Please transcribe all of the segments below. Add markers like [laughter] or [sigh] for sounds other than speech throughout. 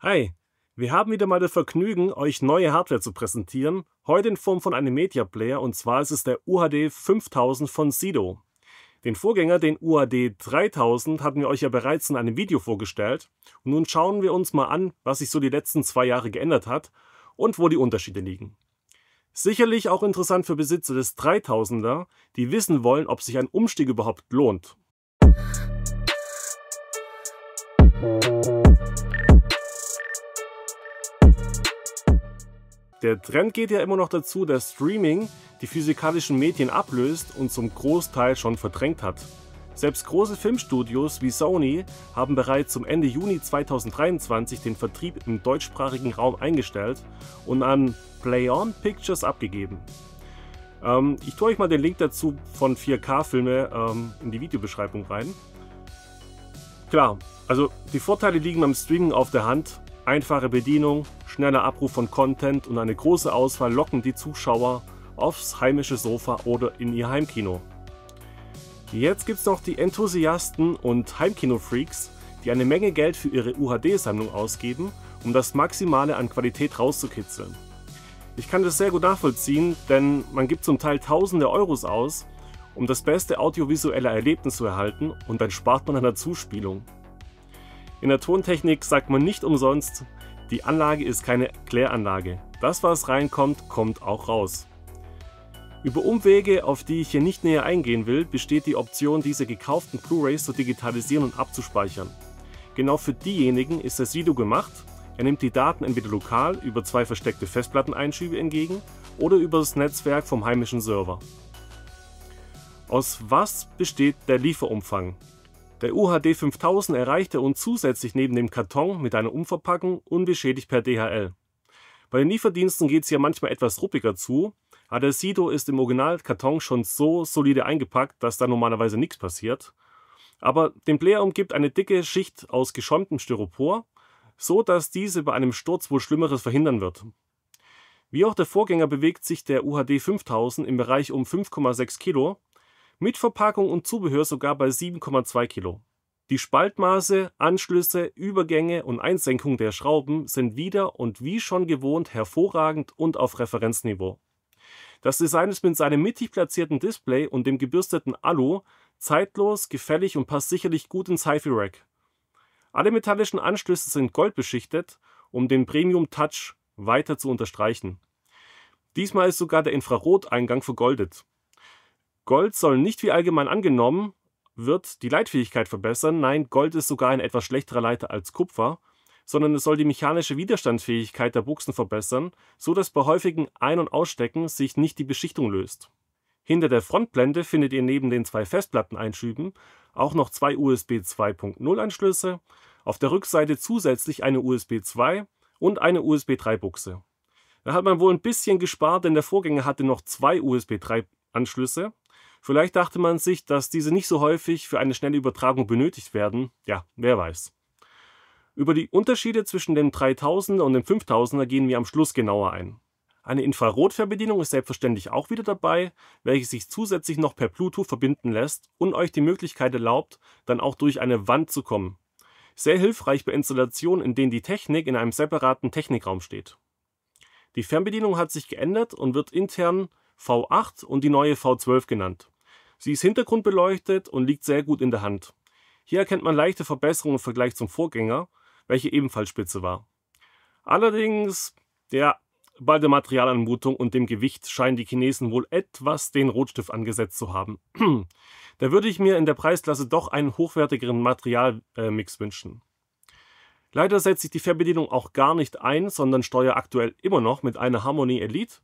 Hi, wir haben wieder mal das Vergnügen, euch neue Hardware zu präsentieren, heute in Form von einem Media Player und zwar ist es der UHD 5000 von Sido. Den Vorgänger, den UHD 3000, hatten wir euch ja bereits in einem Video vorgestellt und nun schauen wir uns mal an, was sich so die letzten zwei Jahre geändert hat und wo die Unterschiede liegen. Sicherlich auch interessant für Besitzer des 3000er, die wissen wollen, ob sich ein Umstieg überhaupt lohnt. Der Trend geht ja immer noch dazu, dass Streaming die physikalischen Medien ablöst und zum Großteil schon verdrängt hat. Selbst große Filmstudios wie Sony haben bereits zum Ende Juni 2023 den Vertrieb im deutschsprachigen Raum eingestellt und an Play-On Pictures abgegeben. Ähm, ich tue euch mal den Link dazu von 4K-Filme ähm, in die Videobeschreibung rein. Klar, also die Vorteile liegen beim Streaming auf der Hand. Einfache Bedienung, schneller Abruf von Content und eine große Auswahl locken die Zuschauer aufs heimische Sofa oder in ihr Heimkino. Jetzt gibt es noch die Enthusiasten und Heimkino-Freaks, die eine Menge Geld für ihre UHD-Sammlung ausgeben, um das Maximale an Qualität rauszukitzeln. Ich kann das sehr gut nachvollziehen, denn man gibt zum Teil tausende Euros aus, um das beste audiovisuelle Erlebnis zu erhalten und dann spart man an der Zuspielung. In der Tontechnik sagt man nicht umsonst, die Anlage ist keine Kläranlage. Das, was reinkommt, kommt auch raus. Über Umwege, auf die ich hier nicht näher eingehen will, besteht die Option, diese gekauften Blu-rays zu digitalisieren und abzuspeichern. Genau für diejenigen ist das Video gemacht. Er nimmt die Daten entweder lokal über zwei versteckte Festplatteneinschübe entgegen oder über das Netzwerk vom heimischen Server. Aus was besteht der Lieferumfang? Der UHD 5000 erreichte uns zusätzlich neben dem Karton mit einer Umverpackung unbeschädigt per DHL. Bei den Lieferdiensten geht es ja manchmal etwas ruppiger zu, aber der Sido ist im Originalkarton schon so solide eingepackt, dass da normalerweise nichts passiert. Aber den Player umgibt eine dicke Schicht aus geschäumtem Styropor, so dass diese bei einem Sturz wohl Schlimmeres verhindern wird. Wie auch der Vorgänger bewegt sich der UHD 5000 im Bereich um 5,6 Kilo mit Verpackung und Zubehör sogar bei 7,2 Kilo. Die Spaltmaße, Anschlüsse, Übergänge und Einsenkung der Schrauben sind wieder und wie schon gewohnt hervorragend und auf Referenzniveau. Das Design ist mit seinem mittig platzierten Display und dem gebürsteten Alu zeitlos, gefällig und passt sicherlich gut ins HiFi-Rack. Alle metallischen Anschlüsse sind goldbeschichtet, um den Premium-Touch weiter zu unterstreichen. Diesmal ist sogar der Infraroteingang vergoldet. Gold soll nicht wie allgemein angenommen wird die Leitfähigkeit verbessern. Nein, Gold ist sogar ein etwas schlechterer Leiter als Kupfer, sondern es soll die mechanische Widerstandsfähigkeit der Buchsen verbessern, so dass bei häufigen Ein- und Ausstecken sich nicht die Beschichtung löst. Hinter der Frontblende findet ihr neben den zwei Festplatteneinschüben auch noch zwei USB 2.0 Anschlüsse, auf der Rückseite zusätzlich eine USB 2 und eine USB 3 Buchse. Da hat man wohl ein bisschen gespart, denn der Vorgänger hatte noch zwei USB 3 Anschlüsse, Vielleicht dachte man sich, dass diese nicht so häufig für eine schnelle Übertragung benötigt werden. Ja, wer weiß. Über die Unterschiede zwischen dem 3000er und dem 5000er gehen wir am Schluss genauer ein. Eine Infrarotfernbedienung ist selbstverständlich auch wieder dabei, welche sich zusätzlich noch per Bluetooth verbinden lässt und euch die Möglichkeit erlaubt, dann auch durch eine Wand zu kommen. Sehr hilfreich bei Installationen, in denen die Technik in einem separaten Technikraum steht. Die Fernbedienung hat sich geändert und wird intern V8 und die neue V12 genannt. Sie ist hintergrundbeleuchtet und liegt sehr gut in der Hand. Hier erkennt man leichte Verbesserungen im Vergleich zum Vorgänger, welche ebenfalls spitze war. Allerdings, ja, bei der Materialanmutung und dem Gewicht scheinen die Chinesen wohl etwas den Rotstift angesetzt zu haben. [clears throat] da würde ich mir in der Preisklasse doch einen hochwertigeren Materialmix wünschen. Leider setzt sich die Fernbedienung auch gar nicht ein, sondern steuere aktuell immer noch mit einer Harmony Elite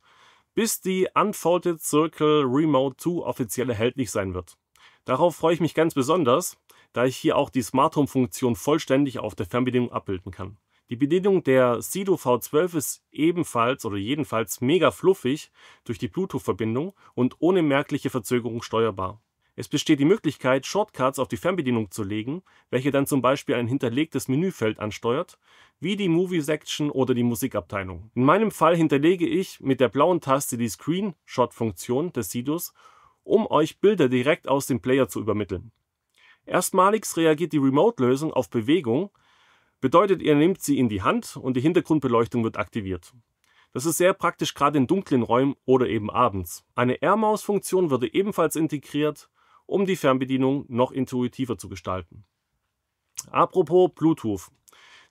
bis die Unfolded Circle Remote 2 offiziell erhältlich sein wird. Darauf freue ich mich ganz besonders, da ich hier auch die Smart Home Funktion vollständig auf der Fernbedienung abbilden kann. Die Bedienung der Sido V12 ist ebenfalls oder jedenfalls mega fluffig durch die Bluetooth-Verbindung und ohne merkliche Verzögerung steuerbar. Es besteht die Möglichkeit, Shortcuts auf die Fernbedienung zu legen, welche dann zum Beispiel ein hinterlegtes Menüfeld ansteuert, wie die Movie Section oder die Musikabteilung. In meinem Fall hinterlege ich mit der blauen Taste die Screenshot-Funktion des Sidus, um euch Bilder direkt aus dem Player zu übermitteln. Erstmalig reagiert die Remote-Lösung auf Bewegung, bedeutet ihr nehmt sie in die Hand und die Hintergrundbeleuchtung wird aktiviert. Das ist sehr praktisch gerade in dunklen Räumen oder eben abends. Eine R-Maus-Funktion wurde ebenfalls integriert, um die Fernbedienung noch intuitiver zu gestalten. Apropos Bluetooth.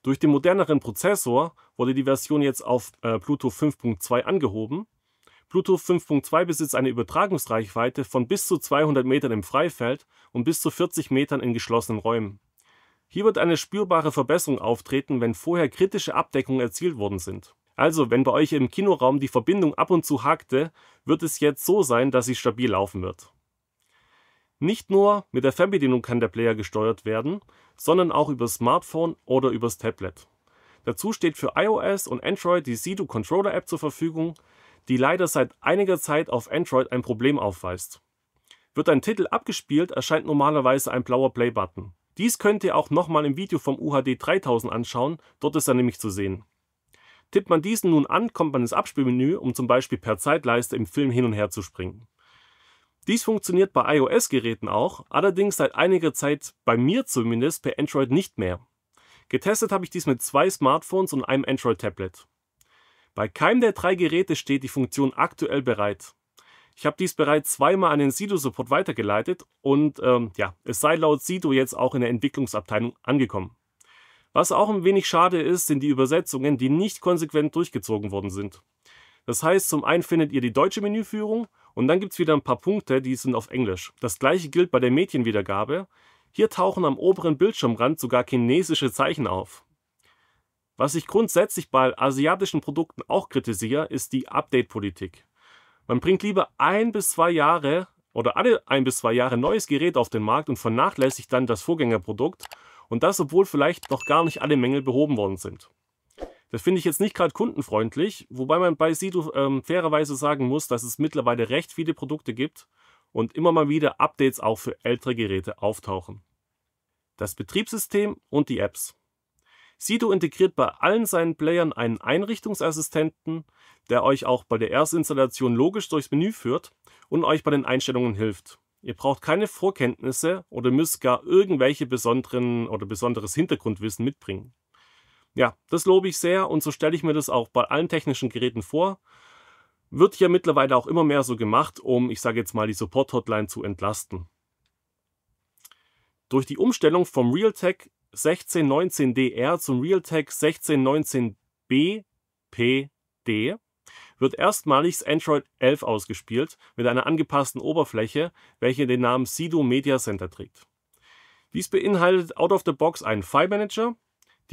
Durch den moderneren Prozessor wurde die Version jetzt auf äh, Bluetooth 5.2 angehoben. Bluetooth 5.2 besitzt eine Übertragungsreichweite von bis zu 200 Metern im Freifeld und bis zu 40 Metern in geschlossenen Räumen. Hier wird eine spürbare Verbesserung auftreten, wenn vorher kritische Abdeckungen erzielt worden sind. Also, wenn bei euch im Kinoraum die Verbindung ab und zu hakte, wird es jetzt so sein, dass sie stabil laufen wird. Nicht nur mit der Fernbedienung kann der Player gesteuert werden, sondern auch übers Smartphone oder übers Tablet. Dazu steht für iOS und Android die Sido Controller App zur Verfügung, die leider seit einiger Zeit auf Android ein Problem aufweist. Wird ein Titel abgespielt, erscheint normalerweise ein blauer Play-Button. Dies könnt ihr auch nochmal im Video vom UHD 3000 anschauen, dort ist er nämlich zu sehen. Tippt man diesen nun an, kommt man ins Abspielmenü, um zum Beispiel per Zeitleiste im Film hin und her zu springen. Dies funktioniert bei iOS-Geräten auch, allerdings seit einiger Zeit bei mir zumindest per Android nicht mehr. Getestet habe ich dies mit zwei Smartphones und einem Android-Tablet. Bei keinem der drei Geräte steht die Funktion aktuell bereit. Ich habe dies bereits zweimal an den Sido-Support weitergeleitet und ähm, ja, es sei laut Sido jetzt auch in der Entwicklungsabteilung angekommen. Was auch ein wenig schade ist, sind die Übersetzungen, die nicht konsequent durchgezogen worden sind. Das heißt, zum einen findet ihr die deutsche Menüführung und dann gibt es wieder ein paar Punkte, die sind auf Englisch. Das gleiche gilt bei der Medienwiedergabe. Hier tauchen am oberen Bildschirmrand sogar chinesische Zeichen auf. Was ich grundsätzlich bei asiatischen Produkten auch kritisiere, ist die Update-Politik. Man bringt lieber ein bis zwei Jahre oder alle ein bis zwei Jahre neues Gerät auf den Markt und vernachlässigt dann das Vorgängerprodukt und das, obwohl vielleicht noch gar nicht alle Mängel behoben worden sind. Das finde ich jetzt nicht gerade kundenfreundlich, wobei man bei Sido ähm, fairerweise sagen muss, dass es mittlerweile recht viele Produkte gibt und immer mal wieder Updates auch für ältere Geräte auftauchen. Das Betriebssystem und die Apps. Sido integriert bei allen seinen Playern einen Einrichtungsassistenten, der euch auch bei der Erstinstallation logisch durchs Menü führt und euch bei den Einstellungen hilft. Ihr braucht keine Vorkenntnisse oder müsst gar irgendwelche besonderen oder besonderes Hintergrundwissen mitbringen. Ja, das lobe ich sehr und so stelle ich mir das auch bei allen technischen Geräten vor. Wird ja mittlerweile auch immer mehr so gemacht, um, ich sage jetzt mal, die Support-Hotline zu entlasten. Durch die Umstellung vom Realtek 1619DR zum Realtek 1619BPD wird erstmalig Android 11 ausgespielt mit einer angepassten Oberfläche, welche den Namen Sido Media Center trägt. Dies beinhaltet out of the box einen File Manager,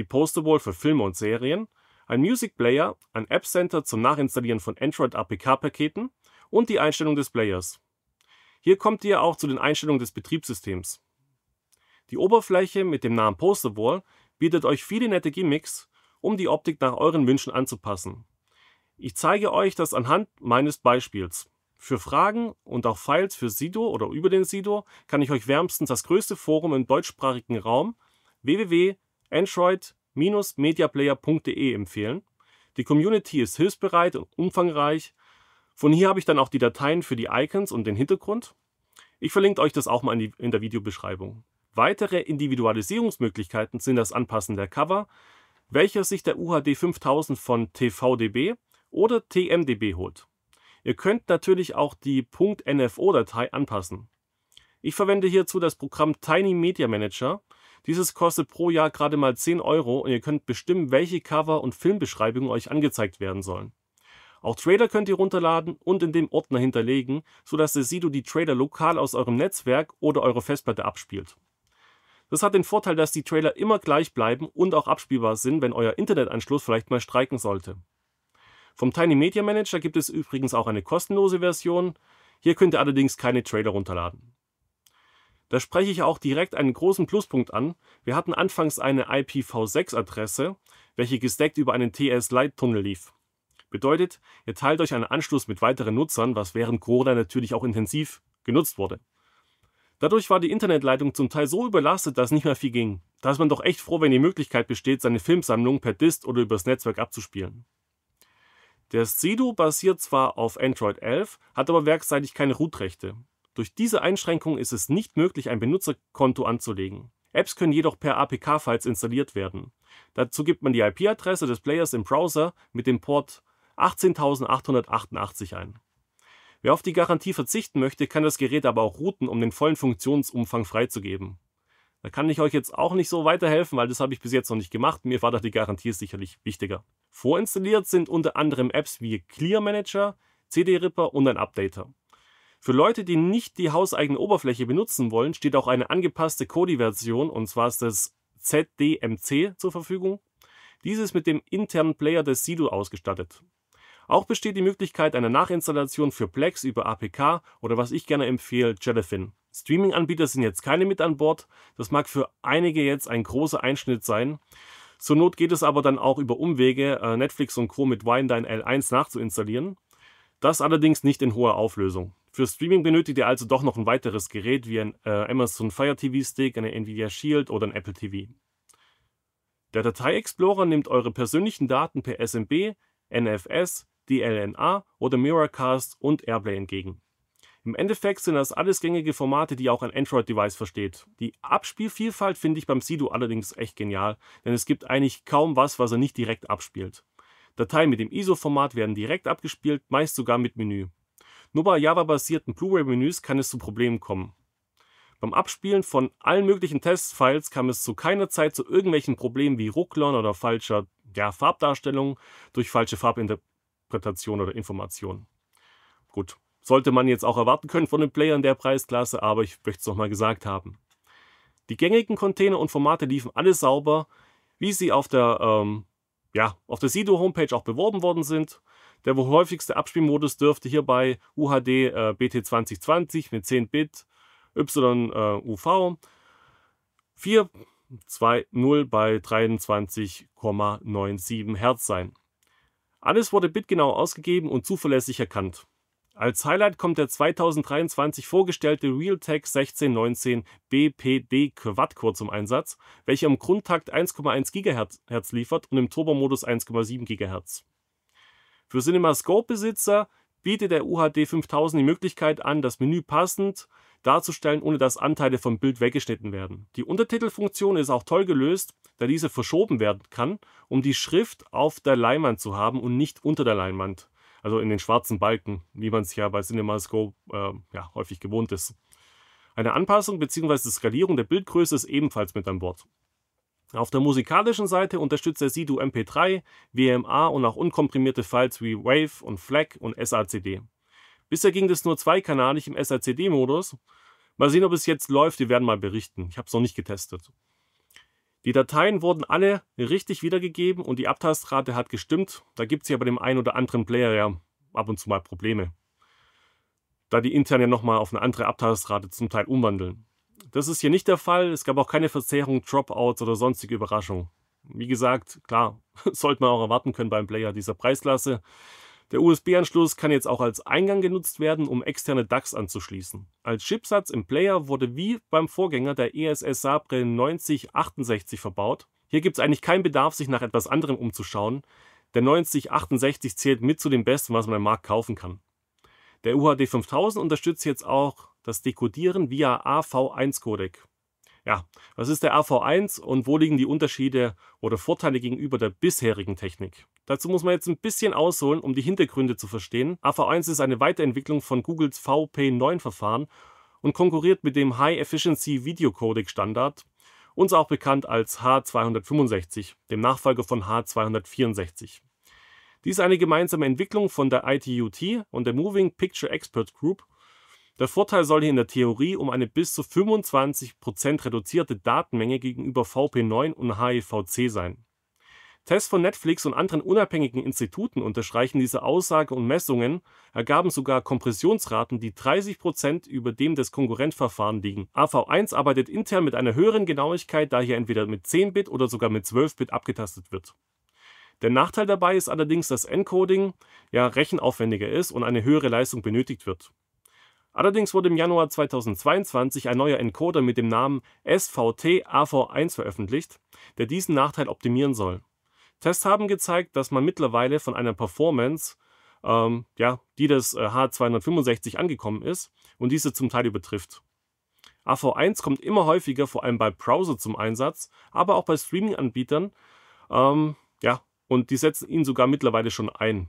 die Posterwall für Filme und Serien, ein Music Player, ein App Center zum Nachinstallieren von Android-APK-Paketen und die Einstellung des Players. Hier kommt ihr auch zu den Einstellungen des Betriebssystems. Die Oberfläche mit dem Namen Posterwall bietet euch viele nette Gimmicks, um die Optik nach euren Wünschen anzupassen. Ich zeige euch das anhand meines Beispiels. Für Fragen und auch Files für Sido oder über den Sido kann ich euch wärmstens das größte Forum im deutschsprachigen Raum www android-mediaplayer.de empfehlen. Die Community ist hilfsbereit und umfangreich. Von hier habe ich dann auch die Dateien für die Icons und den Hintergrund. Ich verlinke euch das auch mal in der Videobeschreibung. Weitere Individualisierungsmöglichkeiten sind das Anpassen der Cover, welcher sich der UHD 5000 von TVDB oder TMDB holt. Ihr könnt natürlich auch die .nfo-Datei anpassen. Ich verwende hierzu das Programm Tiny Media Manager, dieses kostet pro Jahr gerade mal 10 Euro und ihr könnt bestimmen, welche Cover und Filmbeschreibungen euch angezeigt werden sollen. Auch Trailer könnt ihr runterladen und in dem Ordner hinterlegen, sodass der Sido die Trailer lokal aus eurem Netzwerk oder eurer Festplatte abspielt. Das hat den Vorteil, dass die Trailer immer gleich bleiben und auch abspielbar sind, wenn euer Internetanschluss vielleicht mal streiken sollte. Vom Tiny Media Manager gibt es übrigens auch eine kostenlose Version. Hier könnt ihr allerdings keine Trailer runterladen. Da spreche ich auch direkt einen großen Pluspunkt an. Wir hatten anfangs eine IPv6-Adresse, welche gesteckt über einen TS-Light-Tunnel lief. Bedeutet, ihr teilt euch einen Anschluss mit weiteren Nutzern, was während Corona natürlich auch intensiv genutzt wurde. Dadurch war die Internetleitung zum Teil so überlastet, dass nicht mehr viel ging. Da ist man doch echt froh, wenn die Möglichkeit besteht, seine Filmsammlung per Dist oder übers Netzwerk abzuspielen. Der Sido basiert zwar auf Android 11, hat aber werkseitig keine Root-Rechte. Durch diese Einschränkung ist es nicht möglich, ein Benutzerkonto anzulegen. Apps können jedoch per APK-Files installiert werden. Dazu gibt man die IP-Adresse des Players im Browser mit dem Port 18888 ein. Wer auf die Garantie verzichten möchte, kann das Gerät aber auch routen, um den vollen Funktionsumfang freizugeben. Da kann ich euch jetzt auch nicht so weiterhelfen, weil das habe ich bis jetzt noch nicht gemacht. Mir war da die Garantie sicherlich wichtiger. Vorinstalliert sind unter anderem Apps wie Clear Manager, CD Ripper und ein Updater. Für Leute, die nicht die hauseigene Oberfläche benutzen wollen, steht auch eine angepasste Kodi-Version, und zwar ist das ZDMC, zur Verfügung. Diese ist mit dem internen Player des Sido ausgestattet. Auch besteht die Möglichkeit einer Nachinstallation für Plex über APK oder was ich gerne empfehle, Jellyfin. Streaming-Anbieter sind jetzt keine mit an Bord. Das mag für einige jetzt ein großer Einschnitt sein. Zur Not geht es aber dann auch über Umwege, äh, Netflix und Co. mit Wine L1 nachzuinstallieren. Das allerdings nicht in hoher Auflösung. Für Streaming benötigt ihr also doch noch ein weiteres Gerät wie ein äh, Amazon Fire TV Stick, eine Nvidia Shield oder ein Apple TV. Der Datei Explorer nimmt eure persönlichen Daten per SMB, NFS, DLNA oder Miracast und Airplay entgegen. Im Endeffekt sind das alles gängige Formate, die auch ein Android-Device versteht. Die Abspielvielfalt finde ich beim Sido allerdings echt genial, denn es gibt eigentlich kaum was, was er nicht direkt abspielt. Dateien mit dem ISO-Format werden direkt abgespielt, meist sogar mit Menü. Nur bei Java-basierten Blu-ray-Menüs kann es zu Problemen kommen. Beim Abspielen von allen möglichen Testfiles kam es zu keiner Zeit zu irgendwelchen Problemen wie Rucklern oder falscher ja, Farbdarstellung durch falsche Farbinterpretation oder Information. Gut, sollte man jetzt auch erwarten können von den Playern der Preisklasse, aber ich möchte es nochmal gesagt haben. Die gängigen Container und Formate liefen alle sauber, wie sie auf der, ähm, ja, auf der Sido-Homepage auch beworben worden sind. Der häufigste Abspielmodus dürfte hier äh, äh, bei UHD äh, BT2020 mit 10 Bit YUV 420 bei 23,97 Hertz sein. Alles wurde bitgenau ausgegeben und zuverlässig erkannt. Als Highlight kommt der 2023 vorgestellte Realtek 1619 BPD Quad-Core zum Einsatz, welcher im Grundtakt 1,1 GHz liefert und im Turbomodus 1,7 GHz. Für CinemaScope-Besitzer bietet der UHD 5000 die Möglichkeit an, das Menü passend darzustellen, ohne dass Anteile vom Bild weggeschnitten werden. Die Untertitelfunktion ist auch toll gelöst, da diese verschoben werden kann, um die Schrift auf der Leinwand zu haben und nicht unter der Leinwand. Also in den schwarzen Balken, wie man es ja bei CinemaScope äh, ja, häufig gewohnt ist. Eine Anpassung bzw. Skalierung der Bildgröße ist ebenfalls mit an Bord. Auf der musikalischen Seite unterstützt er Sidu MP3, WMA und auch unkomprimierte Files wie Wave und FLAC und SACD. Bisher ging das nur zweikanalig im SACD-Modus. Mal sehen, ob es jetzt läuft, wir werden mal berichten. Ich habe es noch nicht getestet. Die Dateien wurden alle richtig wiedergegeben und die Abtastrate hat gestimmt. Da gibt es ja bei dem einen oder anderen Player ja ab und zu mal Probleme. Da die intern ja nochmal auf eine andere Abtastrate zum Teil umwandeln. Das ist hier nicht der Fall. Es gab auch keine Verzerrung, Dropouts oder sonstige Überraschungen. Wie gesagt, klar, [laughs] sollte man auch erwarten können beim Player dieser Preisklasse. Der USB-Anschluss kann jetzt auch als Eingang genutzt werden, um externe DACs anzuschließen. Als Chipsatz im Player wurde wie beim Vorgänger der ESS Sabre 9068 verbaut. Hier gibt es eigentlich keinen Bedarf, sich nach etwas anderem umzuschauen. Der 9068 zählt mit zu den besten, was man im Markt kaufen kann. Der UHD 5000 unterstützt jetzt auch das Dekodieren via AV1-Codec. Ja, was ist der AV1 und wo liegen die Unterschiede oder Vorteile gegenüber der bisherigen Technik? Dazu muss man jetzt ein bisschen ausholen, um die Hintergründe zu verstehen. AV1 ist eine Weiterentwicklung von Googles VP9-Verfahren und konkurriert mit dem High-Efficiency Video Codec Standard, uns auch bekannt als H265, dem Nachfolger von H264. Dies ist eine gemeinsame Entwicklung von der ITUT und der Moving Picture Expert Group der Vorteil soll hier in der Theorie um eine bis zu 25% reduzierte Datenmenge gegenüber VP9 und HIVC e sein. Tests von Netflix und anderen unabhängigen Instituten unterstreichen diese Aussage und Messungen ergaben sogar Kompressionsraten, die 30% über dem des Konkurrentverfahrens liegen. AV1 arbeitet intern mit einer höheren Genauigkeit, da hier entweder mit 10-Bit oder sogar mit 12-Bit abgetastet wird. Der Nachteil dabei ist allerdings, dass Encoding ja rechenaufwendiger ist und eine höhere Leistung benötigt wird. Allerdings wurde im Januar 2022 ein neuer Encoder mit dem Namen SVT AV1 veröffentlicht, der diesen Nachteil optimieren soll. Tests haben gezeigt, dass man mittlerweile von einer Performance, ähm, ja, die des H265 äh, angekommen ist und diese zum Teil übertrifft. AV1 kommt immer häufiger vor allem bei Browser zum Einsatz, aber auch bei Streaming-Anbietern. Ähm, ja, und die setzen ihn sogar mittlerweile schon ein.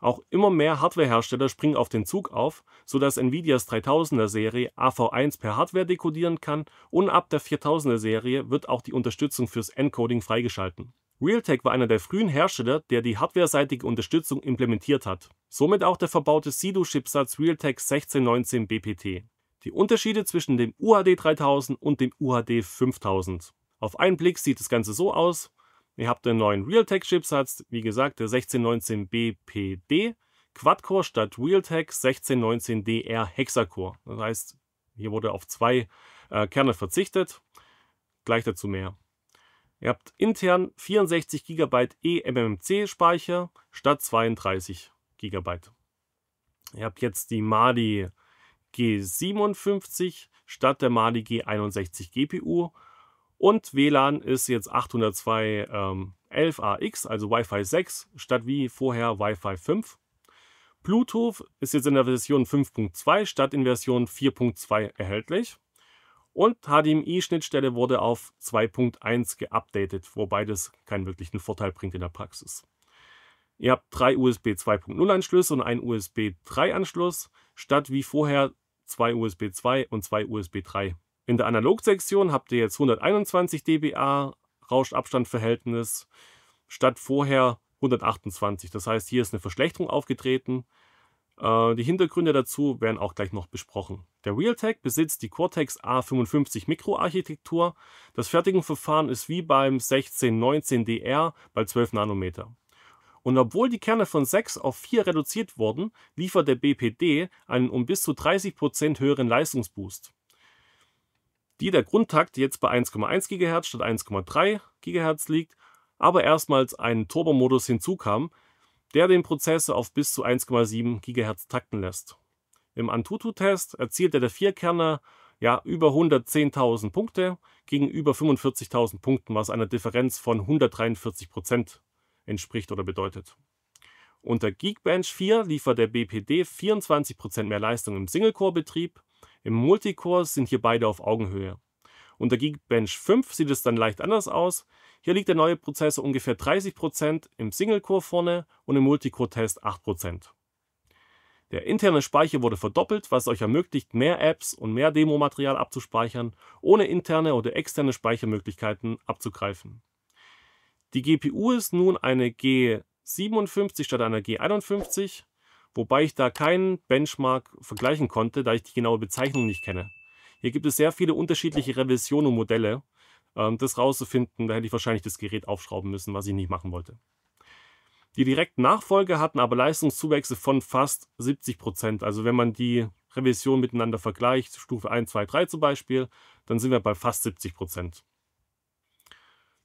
Auch immer mehr Hardwarehersteller springen auf den Zug auf, sodass Nvidias 3000er Serie AV1 per Hardware dekodieren kann und ab der 4000er Serie wird auch die Unterstützung fürs Encoding freigeschalten. Realtek war einer der frühen Hersteller, der die hardwareseitige Unterstützung implementiert hat. Somit auch der verbaute SIDO-Chipsatz Realtek 1619 BPT. Die Unterschiede zwischen dem UHD 3000 und dem UHD 5000. Auf einen Blick sieht das Ganze so aus, Ihr habt den neuen Realtek-Chipsatz, wie gesagt, der 1619BPD, Quad-Core statt Realtek 1619DR Hexacore. Das heißt, hier wurde auf zwei äh, Kerne verzichtet. Gleich dazu mehr. Ihr habt intern 64 GB eMMC-Speicher statt 32 GB. Ihr habt jetzt die Mali G57 statt der Mali G61 GPU und WLAN ist jetzt 802.11 ähm, ax also Wi-Fi 6, statt wie vorher Wi-Fi 5. Bluetooth ist jetzt in der Version 5.2 statt in Version 4.2 erhältlich. Und HDMI-Schnittstelle wurde auf 2.1 geupdatet, wobei das keinen wirklichen Vorteil bringt in der Praxis. Ihr habt drei USB 2.0 Anschlüsse und einen USB 3 Anschluss, statt wie vorher zwei USB 2 und zwei USB 3 in der Analogsektion habt ihr jetzt 121 dBA Rauschabstandverhältnis statt vorher 128. Das heißt, hier ist eine Verschlechterung aufgetreten. Äh, die Hintergründe dazu werden auch gleich noch besprochen. Der Realtek besitzt die Cortex A55 Mikroarchitektur. Das Fertigungsverfahren ist wie beim 1619DR bei 12 Nanometer. Und obwohl die Kerne von 6 auf 4 reduziert wurden, liefert der BPD einen um bis zu 30% höheren Leistungsboost die der Grundtakt jetzt bei 1,1 GHz statt 1,3 GHz liegt, aber erstmals einen Turbomodus hinzukam, der den Prozessor auf bis zu 1,7 GHz takten lässt. Im Antutu-Test erzielte der Vierkerner ja über 110.000 Punkte gegenüber 45.000 Punkten, was einer Differenz von 143 entspricht oder bedeutet. Unter Geekbench 4 liefert der BPD 24% mehr Leistung im Single-Core-Betrieb im Multicore sind hier beide auf Augenhöhe. Unter Geekbench 5 sieht es dann leicht anders aus. Hier liegt der neue Prozessor ungefähr 30%, im Single-Core vorne und im Multicore-Test 8%. Der interne Speicher wurde verdoppelt, was euch ermöglicht, mehr Apps und mehr Demo-Material abzuspeichern, ohne interne oder externe Speichermöglichkeiten abzugreifen. Die GPU ist nun eine G57 statt einer G51 wobei ich da keinen Benchmark vergleichen konnte, da ich die genaue Bezeichnung nicht kenne. Hier gibt es sehr viele unterschiedliche Revisionen und Modelle. Ähm, das rauszufinden, da hätte ich wahrscheinlich das Gerät aufschrauben müssen, was ich nicht machen wollte. Die direkten Nachfolger hatten aber Leistungszuwächse von fast 70 Prozent. Also wenn man die Revision miteinander vergleicht, Stufe 1, 2, 3 zum Beispiel, dann sind wir bei fast 70 Prozent.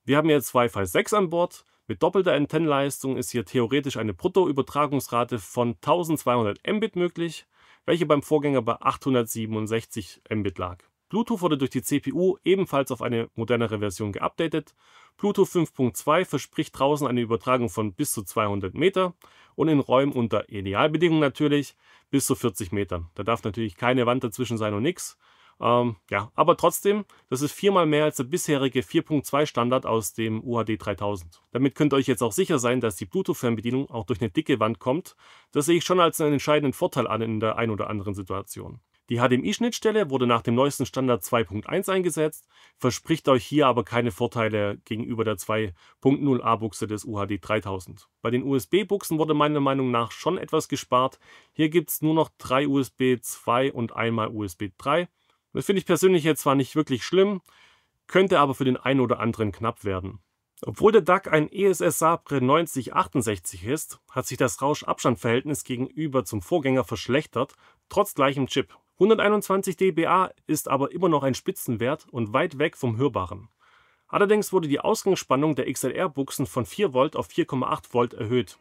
Wir haben jetzt Wi-Fi 6 an Bord. Mit doppelter Antennenleistung ist hier theoretisch eine Bruttoübertragungsrate von 1200 Mbit möglich, welche beim Vorgänger bei 867 Mbit lag. Bluetooth wurde durch die CPU ebenfalls auf eine modernere Version geupdatet. Bluetooth 5.2 verspricht draußen eine Übertragung von bis zu 200 Meter und in Räumen unter Idealbedingungen natürlich bis zu 40 Metern. Da darf natürlich keine Wand dazwischen sein und nichts. Ähm, ja, aber trotzdem, das ist viermal mehr als der bisherige 4.2 Standard aus dem UHD 3000. Damit könnt ihr euch jetzt auch sicher sein, dass die Bluetooth-Fernbedienung auch durch eine dicke Wand kommt. Das sehe ich schon als einen entscheidenden Vorteil an in der ein oder anderen Situation. Die HDMI-Schnittstelle wurde nach dem neuesten Standard 2.1 eingesetzt, verspricht euch hier aber keine Vorteile gegenüber der 2.0a-Buchse des UHD 3000. Bei den USB-Buchsen wurde meiner Meinung nach schon etwas gespart. Hier gibt es nur noch drei USB 2 und einmal USB 3. Das finde ich persönlich jetzt zwar nicht wirklich schlimm, könnte aber für den einen oder anderen knapp werden. Obwohl der DAC ein ESS Sabre 9068 ist, hat sich das Rauschabstandverhältnis gegenüber zum Vorgänger verschlechtert, trotz gleichem Chip. 121 dBA ist aber immer noch ein Spitzenwert und weit weg vom Hörbaren. Allerdings wurde die Ausgangsspannung der XLR-Buchsen von 4 Volt auf 4,8 Volt erhöht.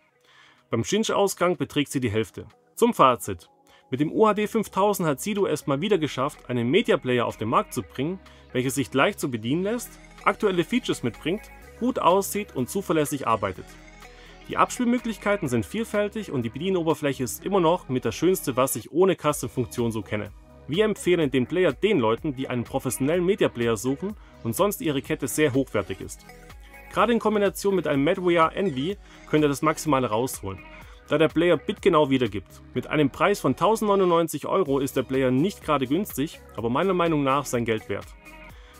Beim Shinch-Ausgang beträgt sie die Hälfte. Zum Fazit. Mit dem UHD 5000 hat Sido es mal wieder geschafft, einen Media Player auf den Markt zu bringen, welches sich leicht zu bedienen lässt, aktuelle Features mitbringt, gut aussieht und zuverlässig arbeitet. Die Abspielmöglichkeiten sind vielfältig und die Bedienoberfläche ist immer noch mit der schönste, was ich ohne Custom-Funktion so kenne. Wir empfehlen den Player den Leuten, die einen professionellen Media Player suchen und sonst ihre Kette sehr hochwertig ist. Gerade in Kombination mit einem Madware Envy könnt ihr das Maximale rausholen da der Player bitgenau wiedergibt. Mit einem Preis von 1099 Euro ist der Player nicht gerade günstig, aber meiner Meinung nach sein Geld wert.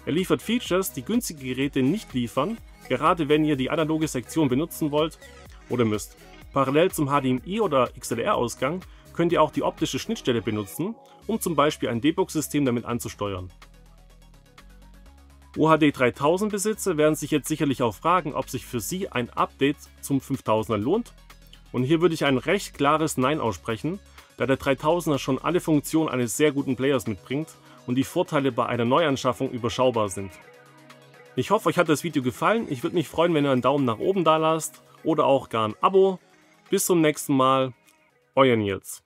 Er liefert Features, die günstige Geräte nicht liefern, gerade wenn ihr die analoge Sektion benutzen wollt oder müsst. Parallel zum HDMI oder XLR-Ausgang könnt ihr auch die optische Schnittstelle benutzen, um zum Beispiel ein d box system damit anzusteuern. UHD 3000 Besitzer werden sich jetzt sicherlich auch fragen, ob sich für sie ein Update zum 5000er lohnt und hier würde ich ein recht klares Nein aussprechen, da der 3000er schon alle Funktionen eines sehr guten Players mitbringt und die Vorteile bei einer Neuanschaffung überschaubar sind. Ich hoffe, euch hat das Video gefallen. Ich würde mich freuen, wenn ihr einen Daumen nach oben da lasst oder auch gar ein Abo. Bis zum nächsten Mal. Euer Nils.